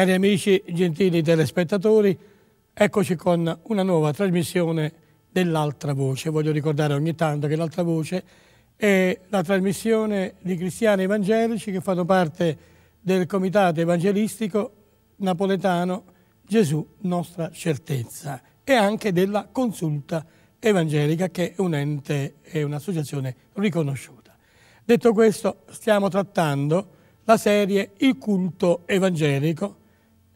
Cari amici, gentili telespettatori, eccoci con una nuova trasmissione dell'Altra Voce. Voglio ricordare ogni tanto che l'Altra Voce è la trasmissione di cristiani evangelici che fanno parte del comitato evangelistico napoletano Gesù Nostra Certezza e anche della Consulta Evangelica che è un ente, e un'associazione riconosciuta. Detto questo, stiamo trattando la serie Il culto evangelico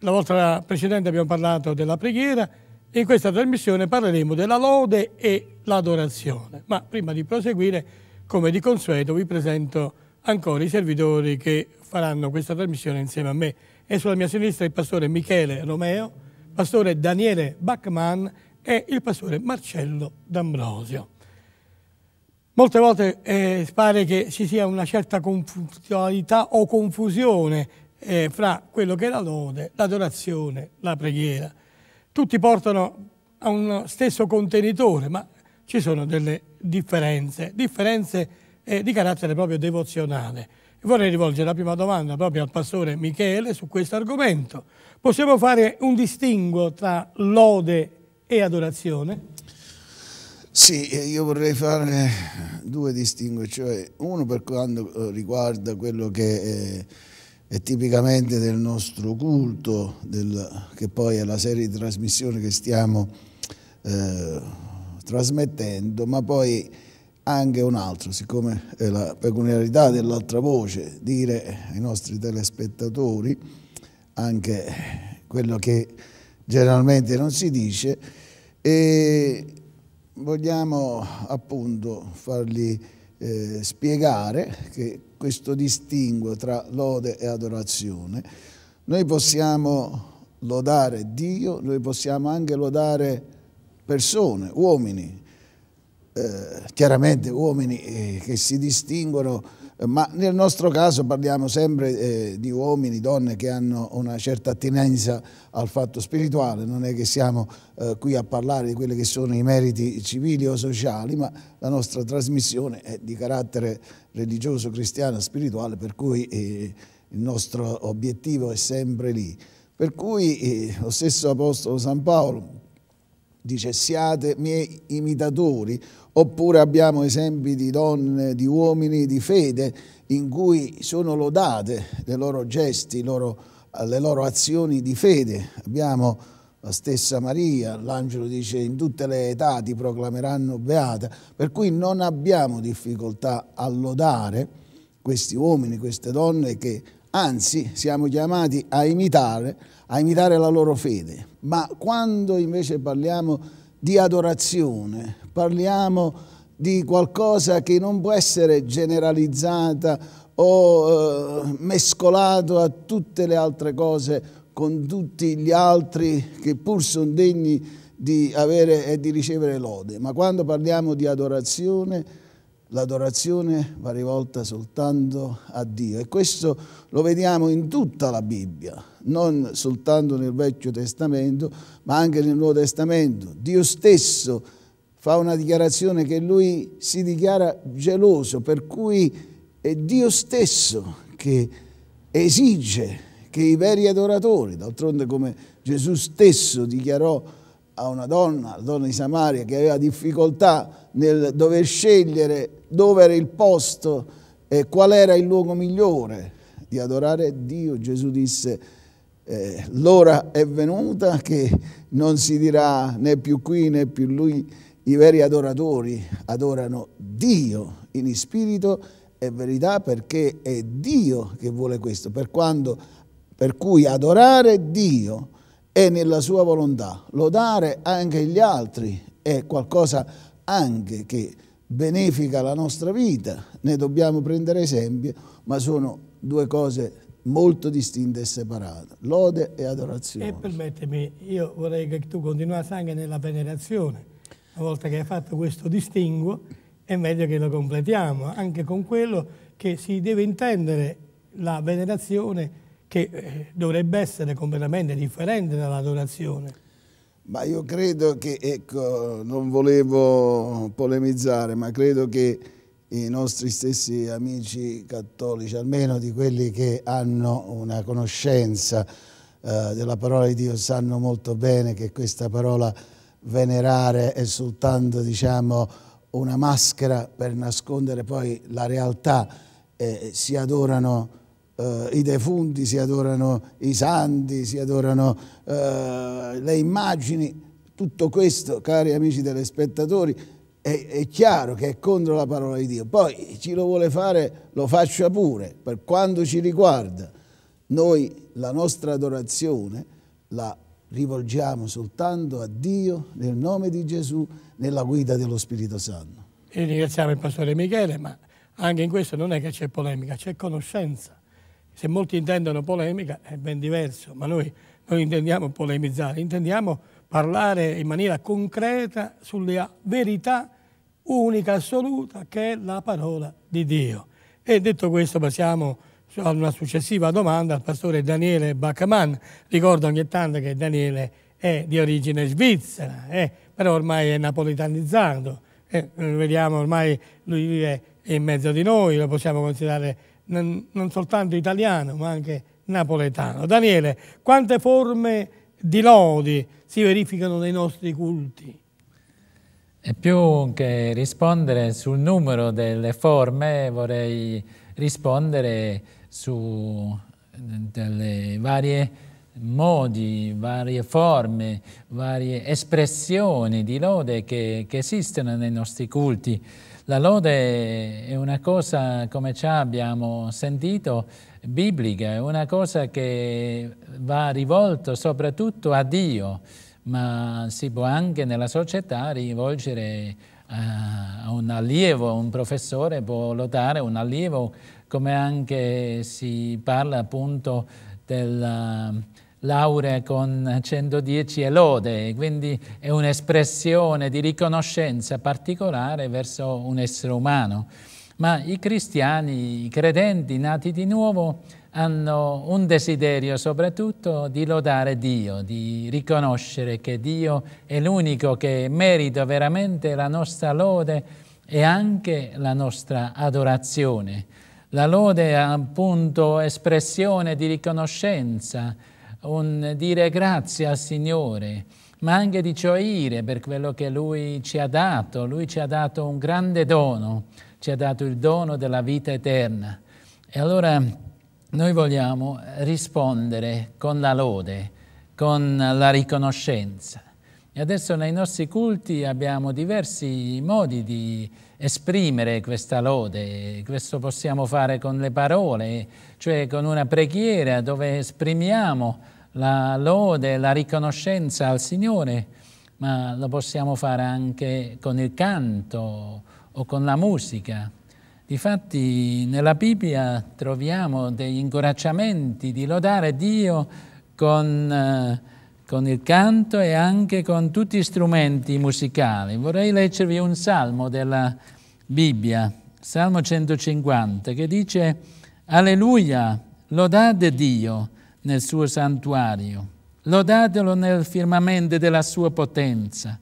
la volta precedente abbiamo parlato della preghiera in questa trasmissione parleremo della lode e l'adorazione. Ma prima di proseguire, come di consueto, vi presento ancora i servitori che faranno questa trasmissione insieme a me. E sulla mia sinistra il pastore Michele Romeo, pastore Daniele Bachmann e il pastore Marcello D'Ambrosio. Molte volte eh, pare che ci sia una certa confusionalità o confusione eh, fra quello che è la lode, l'adorazione, la preghiera. Tutti portano a uno stesso contenitore, ma ci sono delle differenze, differenze eh, di carattere proprio devozionale. Vorrei rivolgere la prima domanda proprio al pastore Michele su questo argomento. Possiamo fare un distinguo tra lode e adorazione? Sì, eh, io vorrei fare due distinguo, cioè uno per quanto riguarda quello che... È eh, è tipicamente del nostro culto, del, che poi è la serie di trasmissioni che stiamo eh, trasmettendo, ma poi anche un altro, siccome è la peculiarità dell'altra voce, dire ai nostri telespettatori anche quello che generalmente non si dice e vogliamo appunto fargli eh, spiegare che questo distinguo tra lode e adorazione, noi possiamo lodare Dio, noi possiamo anche lodare persone, uomini, eh, chiaramente uomini eh, che si distinguono ma nel nostro caso parliamo sempre eh, di uomini, donne che hanno una certa attinenza al fatto spirituale, non è che siamo eh, qui a parlare di quelli che sono i meriti civili o sociali, ma la nostra trasmissione è di carattere religioso, cristiano, spirituale, per cui eh, il nostro obiettivo è sempre lì. Per cui eh, lo stesso Apostolo San Paolo, dice siate miei imitatori, oppure abbiamo esempi di donne, di uomini di fede in cui sono lodate le loro gesti, loro, le loro azioni di fede. Abbiamo la stessa Maria, l'angelo dice in tutte le età ti proclameranno beata, per cui non abbiamo difficoltà a lodare questi uomini, queste donne che anzi siamo chiamati a imitare a imitare la loro fede, ma quando invece parliamo di adorazione, parliamo di qualcosa che non può essere generalizzata o eh, mescolato a tutte le altre cose con tutti gli altri che pur sono degni di avere e di ricevere lode, ma quando parliamo di adorazione L'adorazione va rivolta soltanto a Dio e questo lo vediamo in tutta la Bibbia, non soltanto nel Vecchio Testamento, ma anche nel Nuovo Testamento. Dio stesso fa una dichiarazione che lui si dichiara geloso, per cui è Dio stesso che esige che i veri adoratori, d'altronde come Gesù stesso dichiarò a una donna, la donna di Samaria, che aveva difficoltà nel dover scegliere dove era il posto e qual era il luogo migliore di adorare Dio, Gesù disse eh, l'ora è venuta che non si dirà né più qui né più lui, i veri adoratori adorano Dio in spirito e verità perché è Dio che vuole questo, per, quando, per cui adorare Dio è nella sua volontà, lodare anche gli altri è qualcosa anche che benefica la nostra vita, ne dobbiamo prendere esempio, ma sono due cose molto distinte e separate, lode e adorazione. E permettimi, io vorrei che tu continuassi anche nella venerazione, una volta che hai fatto questo distinguo è meglio che lo completiamo, anche con quello che si deve intendere la venerazione che eh, dovrebbe essere completamente differente dall'adorazione. Ma io credo che, ecco, non volevo polemizzare, ma credo che i nostri stessi amici cattolici, almeno di quelli che hanno una conoscenza eh, della parola di Dio, sanno molto bene che questa parola venerare è soltanto, diciamo, una maschera per nascondere poi la realtà. Eh, si adorano eh, i defunti, si adorano i santi, si adorano eh, le immagini. Tutto questo, cari amici telespettatori, è, è chiaro che è contro la parola di Dio. Poi chi lo vuole fare lo faccia pure, per quanto ci riguarda. Noi la nostra adorazione la rivolgiamo soltanto a Dio nel nome di Gesù, nella guida dello Spirito Santo. E ringraziamo il pastore Michele, ma anche in questo non è che c'è polemica, c'è conoscenza. Se molti intendono polemica è ben diverso, ma noi non intendiamo polemizzare, intendiamo parlare in maniera concreta sulla verità unica, assoluta, che è la parola di Dio. E detto questo passiamo a una successiva domanda al pastore Daniele Baccaman. Ricordo ogni tanto che Daniele è di origine svizzera, eh, però ormai è napolitanizzato. Eh, vediamo ormai lui vive in mezzo di noi, lo possiamo considerare non, soltanto italiano ma anche napoletano. Daniele, quante forme di lodi si verificano nei nostri culti? E più che rispondere sul numero delle forme, vorrei rispondere su eh, delle varie modi, varie forme, varie espressioni di lode che, che esistono nei nostri culti. La lode è una cosa, come già abbiamo sentito, biblica, è una cosa che va rivolta soprattutto a Dio, ma si può anche nella società rivolgere eh, a un allievo, un professore può lodare un allievo, come anche si parla appunto della laurea con 110 e lode, quindi è un'espressione di riconoscenza particolare verso un essere umano. Ma i cristiani, i credenti nati di nuovo, hanno un desiderio soprattutto di lodare Dio, di riconoscere che Dio è l'unico che merita veramente la nostra lode e anche la nostra adorazione. La lode è appunto espressione di riconoscenza, un dire grazie al Signore, ma anche di gioire per quello che Lui ci ha dato. Lui ci ha dato un grande dono, ci ha dato il dono della vita eterna. E allora noi vogliamo rispondere con la lode, con la riconoscenza. E adesso nei nostri culti abbiamo diversi modi di esprimere questa lode, questo possiamo fare con le parole, cioè con una preghiera dove esprimiamo la lode, la riconoscenza al Signore, ma lo possiamo fare anche con il canto o con la musica. Difatti nella Bibbia troviamo degli incoraggiamenti di lodare Dio con, eh, con il canto e anche con tutti gli strumenti musicali. Vorrei leggervi un salmo della Bibbia, Salmo 150, che dice Alleluia, lodate Dio, nel suo santuario, lodatelo nel firmamento della sua potenza,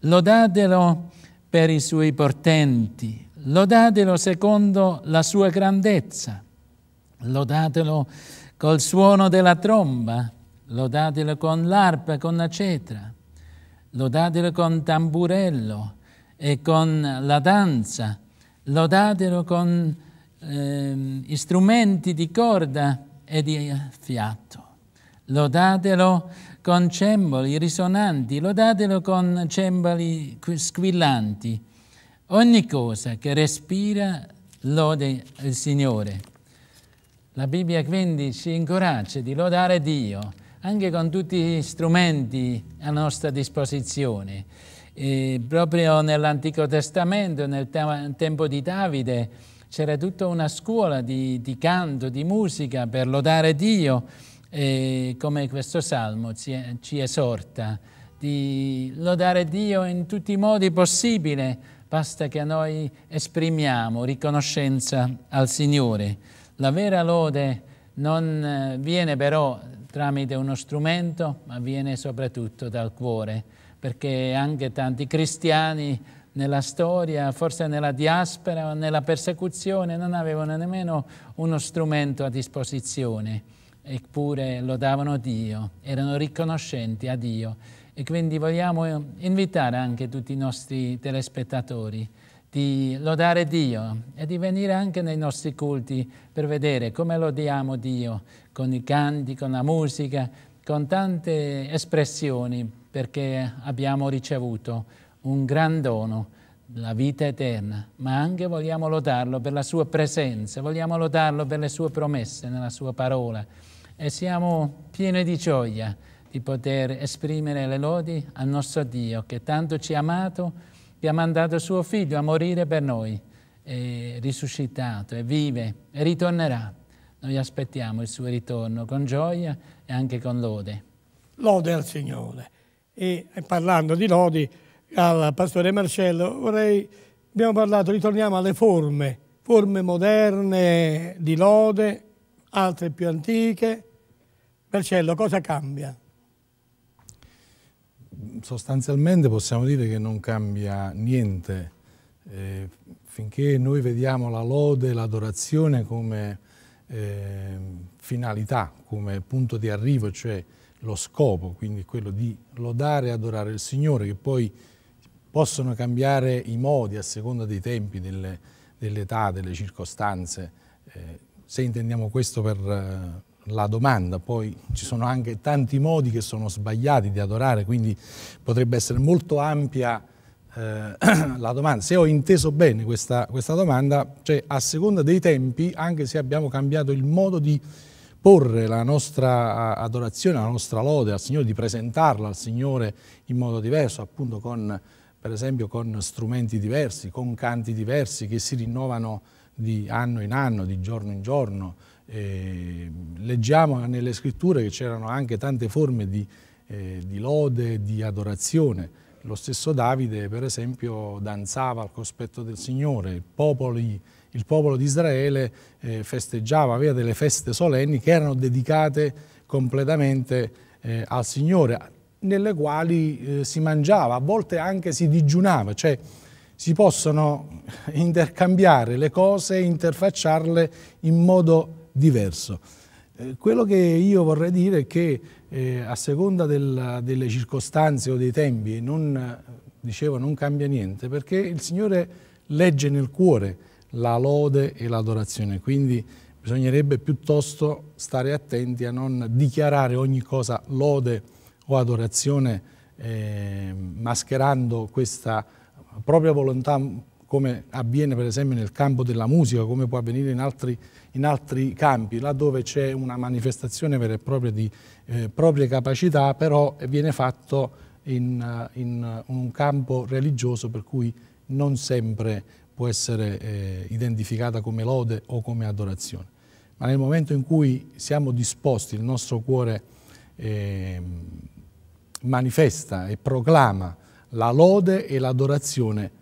lodatelo per i suoi portenti, lodatelo secondo la sua grandezza, lodatelo col suono della tromba, lodatelo con l'arpa, con la cetra, lodatelo con tamburello e con la danza, lodatelo con eh, strumenti di corda, e di fiato. Lodatelo con cembali risonanti, lodatelo con cembali squillanti. Ogni cosa che respira lode il Signore. La Bibbia quindi ci incoraggia di lodare Dio anche con tutti gli strumenti a nostra disposizione. E proprio nell'Antico Testamento, nel tempo di Davide, c'era tutta una scuola di, di, canto, di musica per lodare Dio, e come questo salmo ci, ci esorta, di lodare Dio in tutti i modi possibili, basta che noi esprimiamo riconoscenza al Signore. La vera lode non eh, viene però tramite uno strumento, ma viene soprattutto dal cuore, perché anche tanti cristiani nella storia, forse nella diaspora o nella persecuzione, non avevano nemmeno uno strumento a disposizione, eppure lodavano Dio, erano riconoscenti a Dio. E quindi vogliamo invitare anche tutti i nostri telespettatori di lodare Dio e di venire anche nei nostri culti per vedere come lodiamo Dio con i canti, con la musica, con tante espressioni perché abbiamo ricevuto un gran dono, la vita eterna, ma anche vogliamo lodarlo per la sua presenza, vogliamo lodarlo per le sue promesse nella sua parola e siamo pieni di gioia di poter esprimere le lodi al nostro Dio che tanto ci ha amato, che ha mandato suo figlio a morire per noi, è risuscitato, e vive, e ritornerà. Noi aspettiamo il suo ritorno con gioia e anche con lode. Lode al Signore. E parlando di lodi, al pastore Marcello, vorrei, abbiamo parlato, ritorniamo alle forme, forme moderne di lode, altre più antiche. Marcello, cosa cambia? Sostanzialmente possiamo dire che non cambia niente. Eh, finché noi vediamo la lode, l'adorazione come eh, finalità, come punto di arrivo, cioè lo scopo, quindi quello di lodare e adorare il Signore, che poi possono cambiare i modi a seconda dei tempi, dell'età, dell delle circostanze. Eh, se intendiamo questo per eh, la domanda, poi ci sono anche tanti modi che sono sbagliati di adorare, quindi potrebbe essere molto ampia eh, la domanda. Se ho inteso bene questa, questa domanda, cioè a seconda dei tempi, anche se abbiamo cambiato il modo di porre la nostra adorazione, la nostra lode al Signore, di presentarla al Signore in modo diverso, appunto con per esempio con strumenti diversi, con canti diversi che si rinnovano di anno in anno, di giorno in giorno. E leggiamo nelle scritture che c'erano anche tante forme di, eh, di lode, di adorazione. Lo stesso Davide, per esempio, danzava al cospetto del Signore, il popolo, il popolo di Israele eh, festeggiava, aveva delle feste solenni che erano dedicate completamente eh, al Signore, nelle quali eh, si mangiava, a volte anche si digiunava, cioè si possono intercambiare le cose e interfacciarle in modo diverso. Eh, quello che io vorrei dire è che eh, a seconda del, delle circostanze o dei tempi non, dicevo, non cambia niente perché il Signore legge nel cuore la lode e l'adorazione, quindi bisognerebbe piuttosto stare attenti a non dichiarare ogni cosa lode o adorazione eh, mascherando questa propria volontà come avviene per esempio nel campo della musica, come può avvenire in altri, in altri campi, laddove c'è una manifestazione vera e propria di eh, proprie capacità, però viene fatto in, in, un campo religioso per cui non sempre può essere eh, identificata come lode o come adorazione. Ma nel momento in cui siamo disposti, il nostro cuore eh, manifesta e proclama la lode e l'adorazione,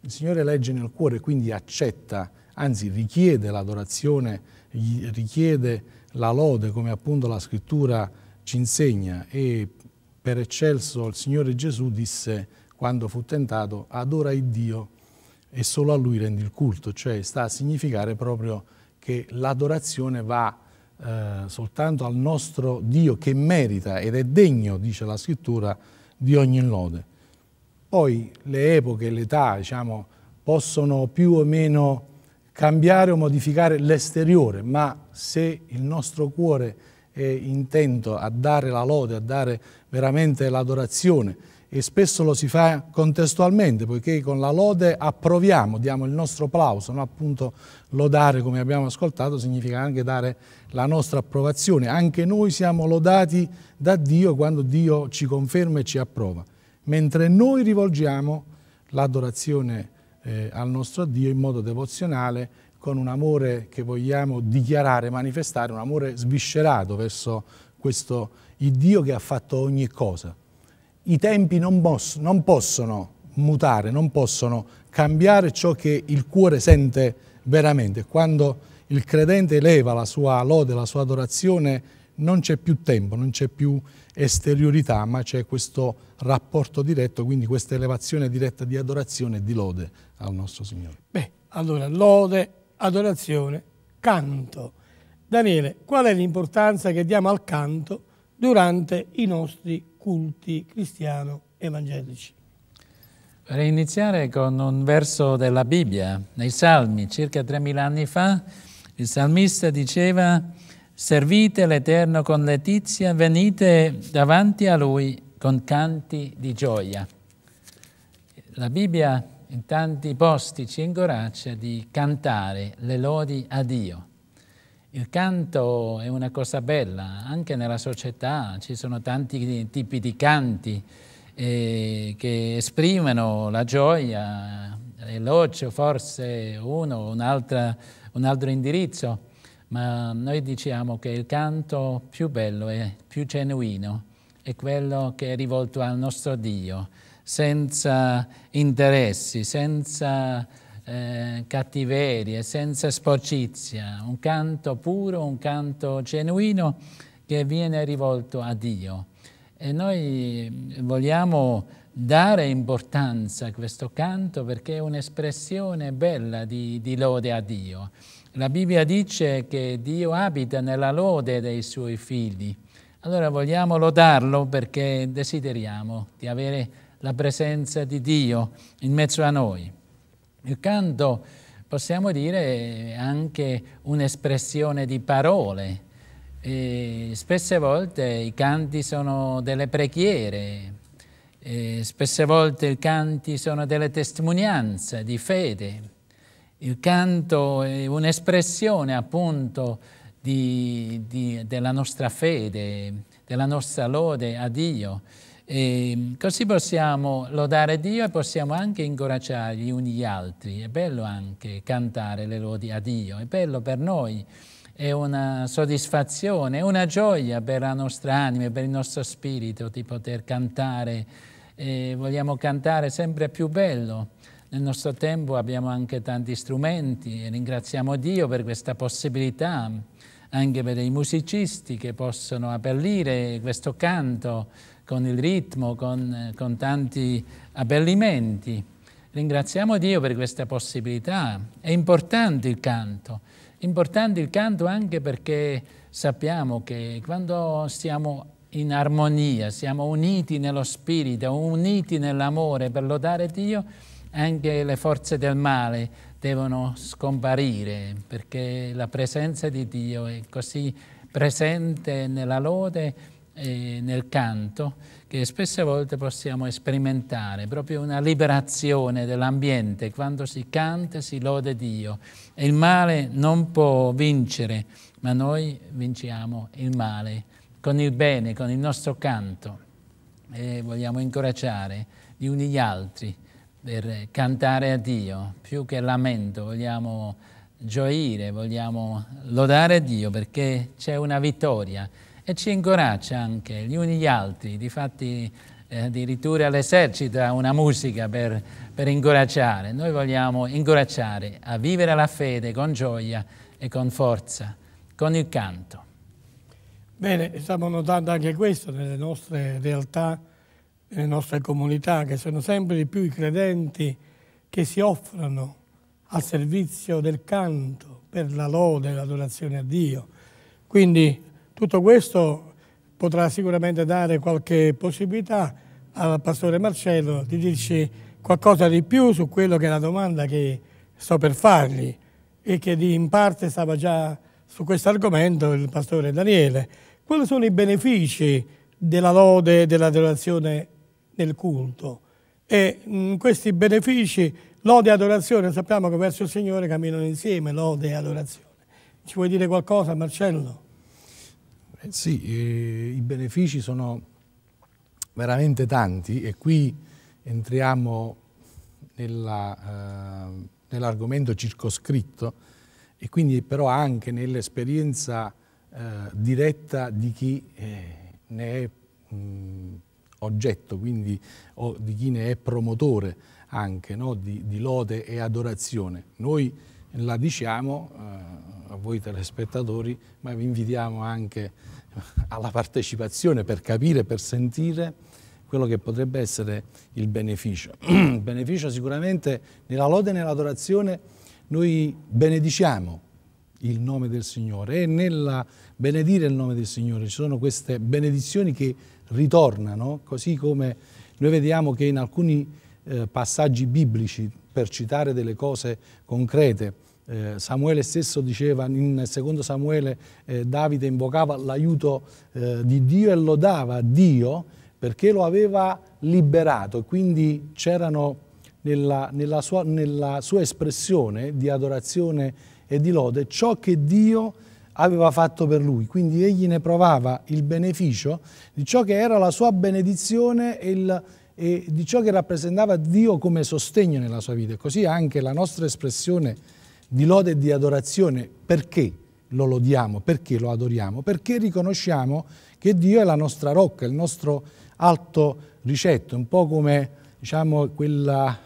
il Signore legge nel cuore, quindi accetta, anzi richiede l'adorazione, richiede la lode, come appunto la scrittura ci insegna. E per eccelso il Signore Gesù disse, quando fu tentato, adora il Dio e solo a Lui rendi il culto, cioè sta a significare proprio che l'adorazione va a eh, soltanto al nostro Dio che merita ed è degno, dice la scrittura, di ogni lode. Poi le epoche, l'età, diciamo, possono più o meno cambiare o modificare l'esteriore, ma se il nostro cuore è intento a dare la lode, a dare veramente l'adorazione, e spesso lo si fa contestualmente, poiché con la lode approviamo, diamo il nostro applauso, no? appunto lodare come abbiamo ascoltato significa anche dare la nostra approvazione, anche noi siamo lodati da Dio quando Dio ci conferma e ci approva, mentre noi rivolgiamo l'adorazione eh, al nostro Dio in modo devozionale, con un amore che vogliamo dichiarare, manifestare, un amore sviscerato verso questo Dio che ha fatto ogni cosa i tempi non, non, possono mutare, non possono cambiare ciò che il cuore sente veramente. Quando il credente eleva la sua lode, la sua adorazione, non c'è più tempo, non c'è più esteriorità, ma c'è questo rapporto diretto, quindi questa elevazione diretta di adorazione e di lode al nostro Signore. Beh, allora lode, adorazione, canto. Daniele, qual è l'importanza che diamo al canto durante i nostri culti cristiano-evangelici. Vorrei iniziare con un verso della Bibbia, nei Salmi. Circa 3.000 anni fa il salmista diceva «Servite l'Eterno con letizia, venite davanti a Lui con canti di gioia». La Bibbia in tanti posti ci incoraggia di cantare le lodi a Dio. Il canto è una cosa bella, anche nella società ci sono tanti tipi di canti eh, che esprimono la gioia, l'elogio, eh, forse uno o un, un altro indirizzo, ma noi diciamo che il canto più bello e più genuino è quello che è rivolto al nostro Dio, senza interessi, senza eh, cattiverie, senza sporcizia, un canto puro, un canto genuino che viene rivolto a Dio. E noi vogliamo dare importanza a questo canto perché è un'espressione bella di, di lode a Dio. La Bibbia dice che Dio abita nella lode dei suoi figli. Allora vogliamo lodarlo perché desideriamo di avere la presenza di Dio in mezzo a noi. Il canto, possiamo dire, è anche un'espressione di parole. E spesse volte i canti sono delle preghiere, spesse volte i canti sono delle testimonianze di fede. Il canto è un'espressione appunto di, di, della nostra fede, della nostra lode a Dio. E ehm, così possiamo lodare Dio e possiamo anche incoraggiare gli uni gli altri. È bello anche cantare le lodi a Dio, è bello per noi, è una soddisfazione, è una gioia per la nostra anima, e per il nostro spirito di poter cantare. E vogliamo cantare sempre più bello. Nel nostro tempo abbiamo anche tanti strumenti e ringraziamo Dio per questa possibilità, anche per i musicisti che possono aperlire questo canto con il ritmo, con, con tanti abbellimenti. Ringraziamo Dio per questa possibilità. È importante il canto, importante il canto anche perché sappiamo che quando siamo in armonia, siamo uniti nello spirito, uniti nell'amore per lodare Dio, anche le forze del male devono scomparire perché la presenza di Dio è così presente nella lode eh, nel canto che spesse volte possiamo sperimentare, proprio una liberazione dell'ambiente quando si canta e si lode Dio. E il male non può vincere, ma noi vinciamo il male con il bene, con il nostro canto. E vogliamo incoraggiare gli uni gli altri per cantare a Dio, più che lamento, vogliamo gioire, vogliamo lodare Dio perché c'è una vittoria e ci incoraggia anche gli uni gli altri, difatti eh, addirittura ha una musica per, per incoraggiare. Noi vogliamo incoraggiare a vivere la fede con gioia e con forza, con il canto. Bene, stiamo notando anche questo nelle nostre realtà, nelle nostre comunità, che sono sempre di più i credenti che si offrono al servizio del canto per la lode e l'adorazione a Dio. Quindi tutto questo potrà sicuramente dare qualche possibilità al Pastore Marcello di dirci qualcosa di più su quello che è la domanda che sto per fargli e che in parte stava già su questo argomento il Pastore Daniele. Quali sono i benefici della lode e dell'adorazione nel culto? E mh, mm, questi benefici, lode e adorazione, sappiamo che verso il Signore camminano insieme, lode e adorazione. Ci vuoi dire qualcosa Marcello? Eh sì, eh, i benefici sono veramente tanti e qui entriamo eh, nell'argomento circoscritto e quindi però anche nell'esperienza eh, diretta di chi eh, ne è mh, oggetto, quindi o di chi ne è promotore anche no? di, di, lode e adorazione. Noi la diciamo eh, a voi telespettatori, ma vi invitiamo anche alla partecipazione per capire, per sentire quello che potrebbe essere il beneficio. il beneficio sicuramente nella lode e nell'adorazione noi benediciamo il nome del Signore e nel benedire il nome del Signore ci sono queste benedizioni che ritornano, così come noi vediamo che in alcuni eh, passaggi biblici per citare delle cose concrete. Eh, Samuele stesso diceva in secondo Samuele eh, Davide invocava l'aiuto eh, di Dio e lodava Dio perché lo aveva liberato, quindi c'erano nella, nella, sua, nella sua espressione di adorazione e di lode ciò che Dio aveva fatto per lui, quindi egli ne provava il beneficio di ciò che era la sua benedizione e il e di ciò che rappresentava Dio come sostegno nella sua vita. Così anche la nostra espressione di lode e di adorazione, perché lo lodiamo, perché lo adoriamo? Perché riconosciamo che Dio è la nostra rocca, il nostro alto ricetto, un po' come diciamo, quella,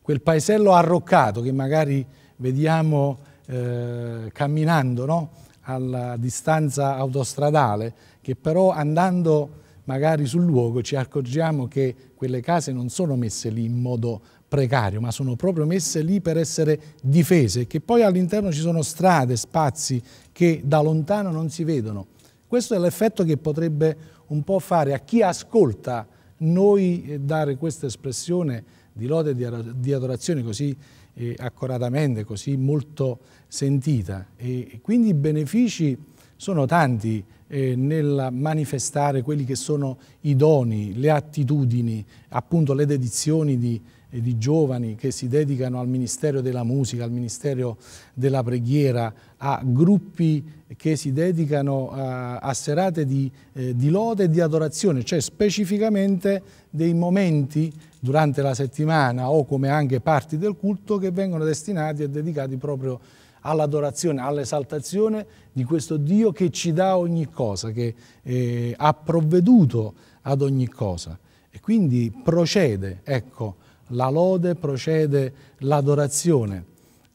quel paesello arroccato che magari vediamo eh, camminando no? alla distanza autostradale, che però andando magari sul luogo ci accorgiamo che quelle case non sono messe lì in modo precario, ma sono proprio messe lì per essere difese, che poi all'interno ci sono strade, spazi che da lontano non si vedono. Questo è l'effetto che potrebbe un po' fare a chi ascolta noi eh, dare questa espressione di lode e di adorazione così eh, accoratamente, così molto sentita. E quindi i benefici sono tanti eh, nel manifestare quelli che sono i doni, le attitudini, appunto le dedizioni di, eh, di giovani che si dedicano al Ministero della Musica, al Ministero della Preghiera, a gruppi che si dedicano a, eh, a serate di, eh, di lode e di adorazione, cioè specificamente dei momenti durante la settimana o come anche parti del culto che vengono destinati e dedicati proprio a all'adorazione, all'esaltazione di questo Dio che ci dà ogni cosa, che eh, ha provveduto ad ogni cosa. E quindi procede, ecco, la lode, procede l'adorazione.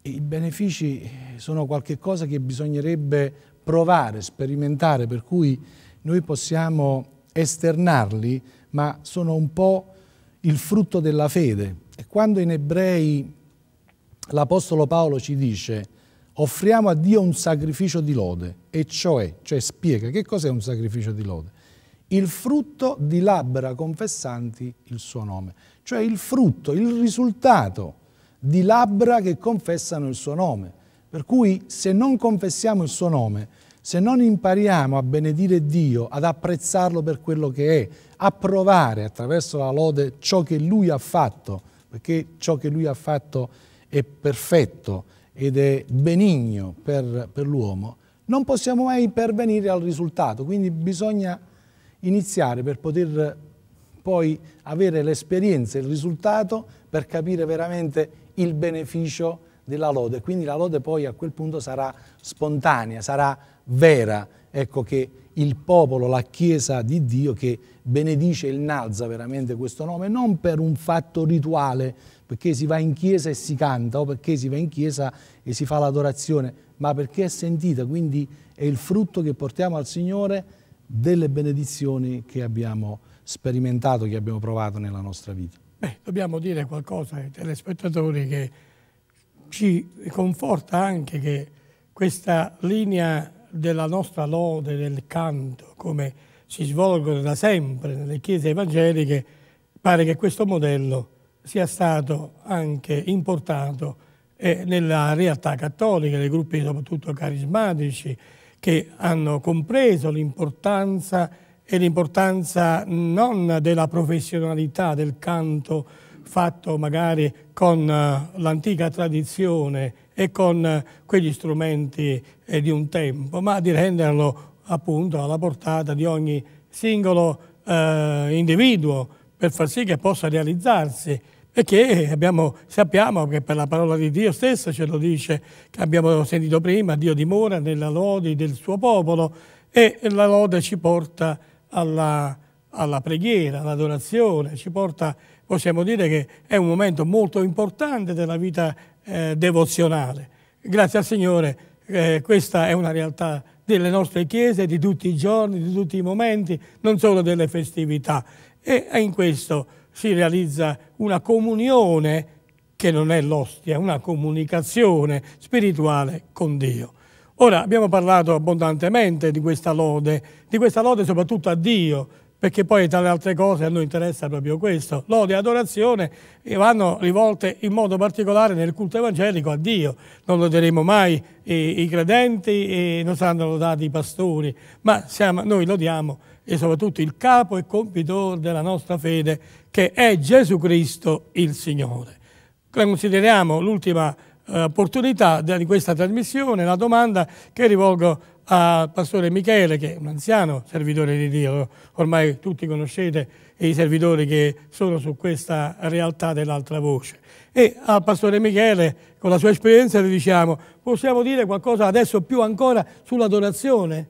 I benefici eh, sono qualcosa che bisognerebbe provare, sperimentare, per cui noi possiamo esternarli, ma sono un po' il frutto della fede. E quando in ebrei l'Apostolo Paolo ci dice offriamo a Dio un sacrificio di lode, e cioè, cioè spiega che cos'è un sacrificio di lode? Il frutto di labbra confessanti il suo nome, cioè il frutto, il risultato di labbra che confessano il suo nome. Per cui se non confessiamo il suo nome, se non impariamo a benedire Dio, ad apprezzarlo per quello che è, a provare attraverso la lode ciò che Lui ha fatto, perché ciò che Lui ha fatto è perfetto, ed è benigno per, per l'uomo, non possiamo mai pervenire al risultato, quindi bisogna iniziare per poter poi avere l'esperienza, il risultato, per capire veramente il beneficio della lode. Quindi la lode poi a quel punto sarà spontanea, sarà vera, ecco che il popolo, la Chiesa di Dio che benedice e innalza veramente questo nome, non per un fatto rituale, perché si va in chiesa e si canta o perché si va in chiesa e si fa l'adorazione, ma perché è sentita, quindi è il frutto che portiamo al Signore delle benedizioni che abbiamo sperimentato, che abbiamo provato nella nostra vita. Beh, dobbiamo dire qualcosa ai telespettatori che ci conforta anche che questa linea della nostra lode, del canto, come si svolgono da sempre nelle chiese evangeliche, pare che questo modello sia stato anche importato eh, nella realtà cattolica, nei gruppi soprattutto carismatici, che hanno compreso l'importanza e l'importanza non della professionalità del canto fatto magari con eh, l'antica tradizione e con eh, quegli strumenti eh, di un tempo, ma di renderlo appunto alla portata di ogni singolo eh, individuo per far sì che possa realizzarsi. Perché abbiamo, sappiamo che per la parola di Dio stessa ce lo dice, che abbiamo sentito prima, Dio dimora nella lode del suo popolo e la lode ci porta alla, alla preghiera, all'adorazione, ci porta a possiamo dire che è un momento molto importante della vita eh, devozionale. Grazie al Signore eh, questa è una realtà delle nostre chiese di tutti i giorni, di tutti i momenti, non solo delle festività. E in questo si realizza una comunione che non è l'ostia, una comunicazione spirituale con Dio. Ora abbiamo parlato abbondantemente di questa lode, di questa lode soprattutto a Dio, perché poi tra le altre cose a noi interessa proprio questo. Lode e adorazione eh, vanno rivolte in modo particolare nel culto evangelico a Dio. Non loderemo mai i, eh, i credenti e non saranno lodati i pastori, ma siamo, noi lodiamo e soprattutto il capo e compitore della nostra fede che è Gesù Cristo il Signore. Consideriamo l'ultima eh, opportunità di questa trasmissione, la domanda che rivolgo a Pastore Michele, che è un anziano servitore di Dio, ormai tutti conoscete i servitori che sono su questa realtà dell'altra voce. E al Pastore Michele, con la sua esperienza, gli diciamo, possiamo dire qualcosa adesso più ancora sull'adorazione?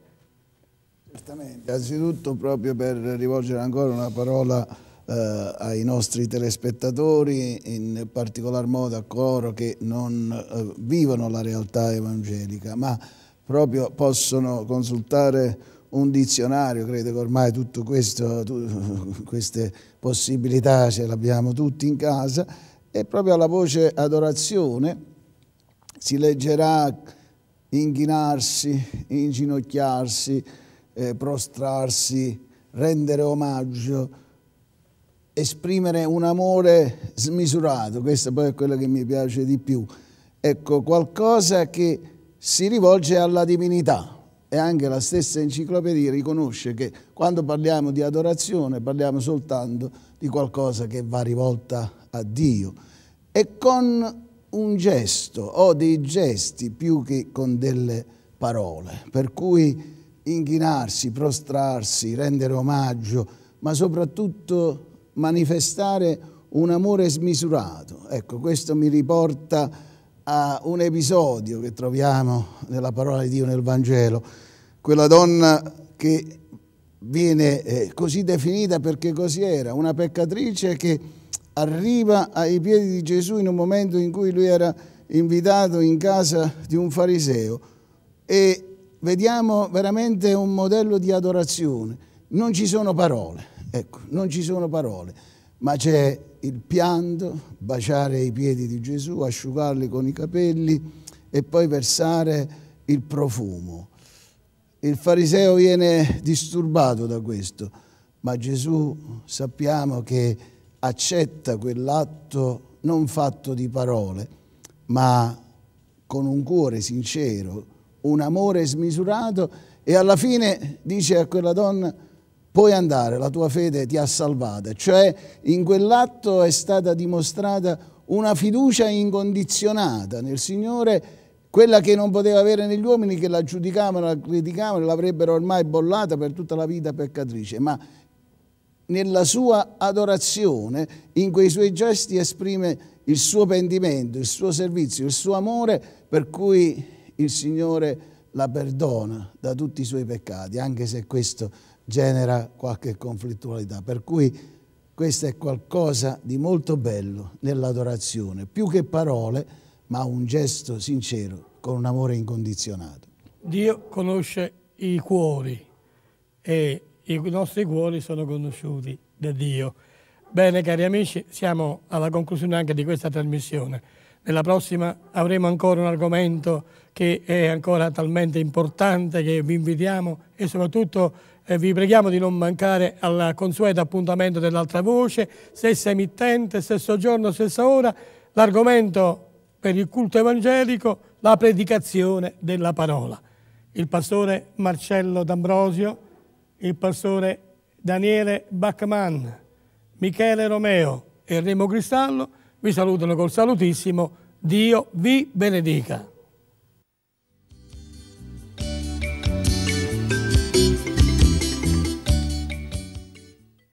Certamente, anzitutto proprio per rivolgere ancora una parola eh, ai nostri telespettatori, in particolar modo a coloro che non eh, vivono la realtà evangelica, ma proprio possono consultare un dizionario, credo che ormai tutto questo, tu, queste possibilità ce le abbiamo tutti in casa, e proprio alla voce adorazione si leggerà inchinarsi, inginocchiarsi, eh, prostrarsi, rendere omaggio, esprimere un amore smisurato, questo poi è quello che mi piace di più. Ecco, qualcosa che si rivolge alla divinità e anche la stessa enciclopedia riconosce che quando parliamo di adorazione parliamo soltanto di qualcosa che va rivolta a Dio e con un gesto o dei gesti più che con delle parole, per cui inchinarsi, prostrarsi, rendere omaggio, ma soprattutto manifestare un amore smisurato. Ecco, questo mi riporta a a un episodio che troviamo nella parola di Dio nel Vangelo, quella donna che viene eh, così definita perché così era, una peccatrice che arriva ai piedi di Gesù in un momento in cui lui era invitato in casa di un fariseo e vediamo veramente un modello di adorazione. Non ci sono parole, ecco, non ci sono parole ma c'è il pianto, baciare i piedi di Gesù, asciugarli con i capelli e poi versare il profumo. Il fariseo viene disturbato da questo, ma Gesù sappiamo che accetta quell'atto non fatto di parole, ma con un cuore sincero, un amore smisurato e alla fine dice a quella donna puoi andare, la tua fede ti ha salvata. Cioè in quell'atto è stata dimostrata una fiducia incondizionata nel Signore, quella che non poteva avere negli uomini che la giudicavano, la criticavano, l'avrebbero ormai bollata per tutta la vita peccatrice, ma nella sua adorazione, in quei suoi gesti esprime il suo pentimento, il suo servizio, il suo amore, per cui il Signore la perdona da tutti i suoi peccati, anche se questo genera qualche conflittualità. Per cui questo è qualcosa di molto bello nell'adorazione, più che parole, ma un gesto sincero con un amore incondizionato. Dio conosce i cuori e i nostri cuori sono conosciuti da Dio. Bene cari amici, siamo alla conclusione anche di questa trasmissione. Nella prossima avremo ancora un argomento che è ancora talmente importante che vi invitiamo e soprattutto eh, vi preghiamo di non mancare al consueto appuntamento dell'altra voce, stessa emittente, stesso giorno, stessa ora, l'argomento per il culto evangelico, la predicazione della parola. Il pastore Marcello D'Ambrosio, il pastore Daniele Bachmann, Michele Romeo e Remo Cristallo vi salutano col salutissimo Dio vi benedica.